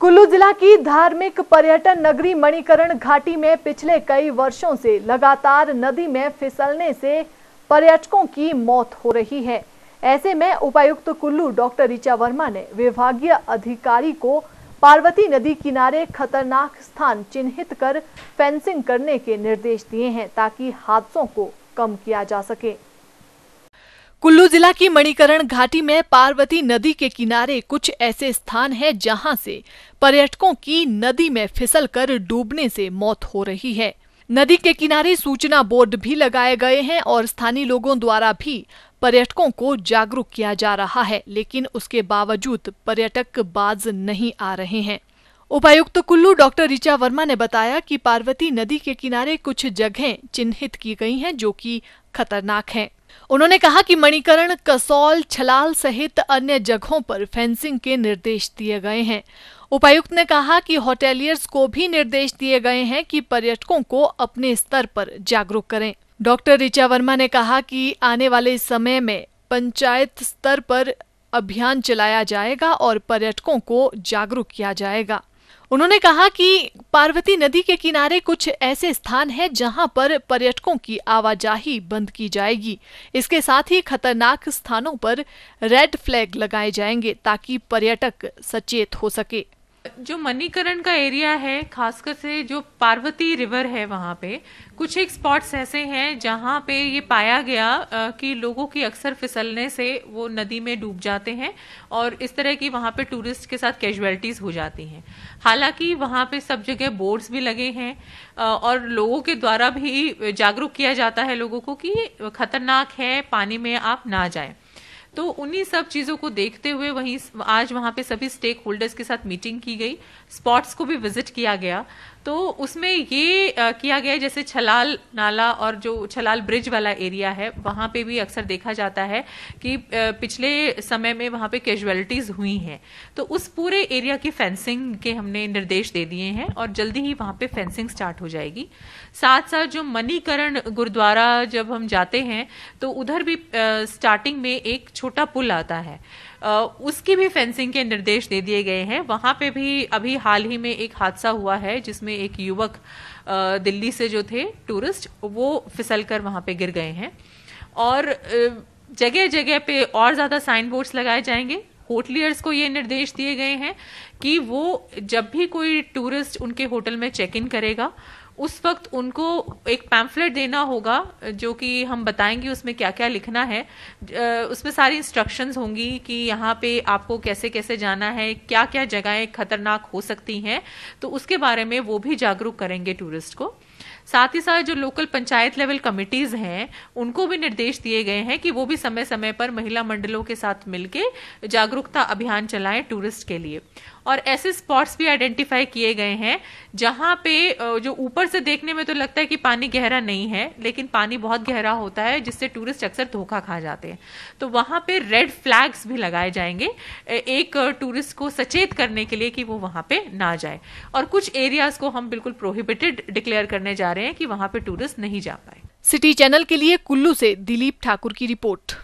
कुल्लू जिला की धार्मिक पर्यटन नगरी मणिकरण घाटी में पिछले कई वर्षों से लगातार नदी में फिसलने से पर्यटकों की मौत हो रही है ऐसे में उपायुक्त कुल्लू डॉक्टर ऋचा वर्मा ने विभागीय अधिकारी को पार्वती नदी किनारे खतरनाक स्थान चिन्हित कर फेंसिंग करने के निर्देश दिए हैं ताकि हादसों को कम किया जा सके कुल्लू जिला की मणिकरण घाटी में पार्वती नदी के किनारे कुछ ऐसे स्थान हैं जहां से पर्यटकों की नदी में फिसलकर डूबने से मौत हो रही है नदी के किनारे सूचना बोर्ड भी लगाए गए हैं और स्थानीय लोगों द्वारा भी पर्यटकों को जागरूक किया जा रहा है लेकिन उसके बावजूद पर्यटक बाज नहीं आ रहे हैं उपायुक्त कुल्लू डॉक्टर ऋचा वर्मा ने बताया कि पार्वती नदी के किनारे कुछ जगहें चिन्हित की गई हैं जो कि खतरनाक हैं उन्होंने कहा कि मणिकरण कसौल छलाल सहित अन्य जगहों पर फेंसिंग के निर्देश दिए गए हैं उपायुक्त ने कहा कि होटेलियर्स को भी निर्देश दिए गए हैं कि पर्यटकों को अपने स्तर पर जागरूक करें डॉक्टर ऋचा वर्मा ने कहा कि आने वाले समय में पंचायत स्तर पर अभियान चलाया जाएगा और पर्यटकों को जागरूक किया जाएगा उन्होंने कहा कि पार्वती नदी के किनारे कुछ ऐसे स्थान हैं जहां पर पर्यटकों की आवाजाही बंद की जाएगी इसके साथ ही खतरनाक स्थानों पर रेड फ्लैग लगाए जाएंगे ताकि पर्यटक सचेत हो सके जो मनीकरण का एरिया है खासकर से जो पार्वती रिवर है वहाँ पे कुछ एक स्पॉट्स ऐसे हैं जहाँ पे ये पाया गया कि लोगों की अक्सर फिसलने से वो नदी में डूब जाते हैं और इस तरह की वहाँ पे टूरिस्ट के साथ कैजुअलिटीज़ हो जाती हैं हालांकि वहाँ पे सब जगह बोर्ड्स भी लगे हैं और लोगों के द्वारा भी जागरूक किया जाता है लोगों को कि खतरनाक है पानी में आप ना जाएं तो उन्हीं सब चीज़ों को देखते हुए वहीं आज वहां पे सभी स्टेक होल्डर्स के साथ मीटिंग की गई स्पॉट्स को भी विजिट किया गया तो उसमें ये आ, किया गया जैसे छलाल नाला और जो छलाल ब्रिज वाला एरिया है वहाँ पे भी अक्सर देखा जाता है कि पिछले समय में वहाँ पे कैजुअलिटीज़ हुई हैं तो उस पूरे एरिया की फेंसिंग के हमने निर्देश दे दिए हैं और जल्दी ही वहाँ पे फेंसिंग स्टार्ट हो जाएगी साथ साथ जो मनीकरण गुरुद्वारा जब हम जाते हैं तो उधर भी आ, स्टार्टिंग में एक छोटा पुल आता है उसकी भी फेंसिंग के निर्देश दे दिए गए हैं वहाँ पे भी अभी हाल ही में एक हादसा हुआ है जिसमें एक युवक दिल्ली से जो थे टूरिस्ट वो फिसल कर वहाँ पे गिर गए हैं और जगह जगह पे और ज़्यादा साइन बोर्ड्स लगाए जाएंगे होटलियर्स को ये निर्देश दिए गए हैं कि वो जब भी कोई टूरिस्ट उनके होटल में चेक इन करेगा उस वक्त उनको एक पैम्फलेट देना होगा जो कि हम बताएंगे उसमें क्या क्या लिखना है उसमें सारी इंस्ट्रक्शंस होंगी कि यहाँ पे आपको कैसे कैसे जाना है क्या क्या जगहें खतरनाक हो सकती हैं तो उसके बारे में वो भी जागरूक करेंगे टूरिस्ट को साथ ही साथ जो लोकल पंचायत लेवल कमिटीज़ हैं उनको भी निर्देश दिए गए हैं कि वो भी समय समय पर महिला मंडलों के साथ मिलकर जागरूकता अभियान चलाएं टूरिस्ट के लिए और ऐसे स्पॉट्स भी आइडेंटिफाई किए गए हैं जहां पे जो ऊपर से देखने में तो लगता है कि पानी गहरा नहीं है लेकिन पानी बहुत गहरा होता है जिससे टूरिस्ट अक्सर धोखा खा जाते हैं तो वहां पे रेड फ्लैग्स भी लगाए जाएंगे एक टूरिस्ट को सचेत करने के लिए कि वो वहां पे ना जाए और कुछ एरियाज़ को हम बिल्कुल प्रोहिबिटेड डिक्लेयर करने जा रहे हैं रहे हैं कि वहाँ पे टूरिस्ट नहीं जा पाए सिटी चैनल के लिए कुल्लू से दिलीप ठाकुर की रिपोर्ट